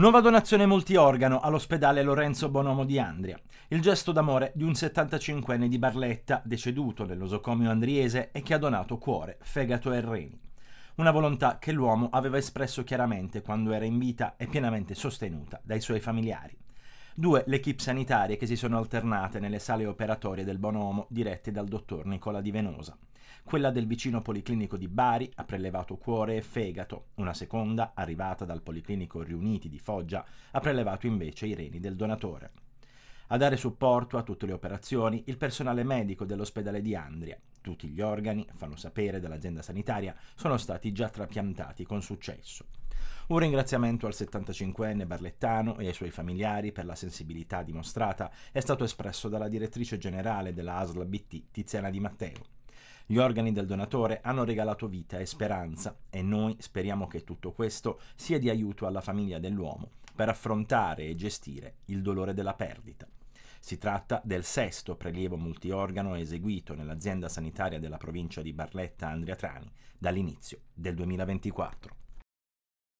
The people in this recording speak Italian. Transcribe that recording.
Nuova donazione multiorgano all'ospedale Lorenzo Bonomo di Andria. Il gesto d'amore di un 75enne di Barletta, deceduto nel nosocomio andriese e che ha donato cuore, fegato e reni. Una volontà che l'uomo aveva espresso chiaramente quando era in vita e pienamente sostenuta dai suoi familiari. Due, le equip sanitarie che si sono alternate nelle sale operatorie del Bonomo dirette dal dottor Nicola Di Venosa. Quella del vicino policlinico di Bari ha prelevato cuore e fegato, una seconda, arrivata dal policlinico Riuniti di Foggia, ha prelevato invece i reni del donatore. A dare supporto a tutte le operazioni il personale medico dell'ospedale di Andria, tutti gli organi, fanno sapere dall'azienda sanitaria, sono stati già trapiantati con successo. Un ringraziamento al 75enne Barlettano e ai suoi familiari per la sensibilità dimostrata è stato espresso dalla direttrice generale della ASL BT, Tiziana Di Matteo. Gli organi del donatore hanno regalato vita e speranza e noi speriamo che tutto questo sia di aiuto alla famiglia dell'uomo per affrontare e gestire il dolore della perdita. Si tratta del sesto prelievo multiorgano eseguito nell'azienda sanitaria della provincia di Barletta-Andria Trani dall'inizio del 2024.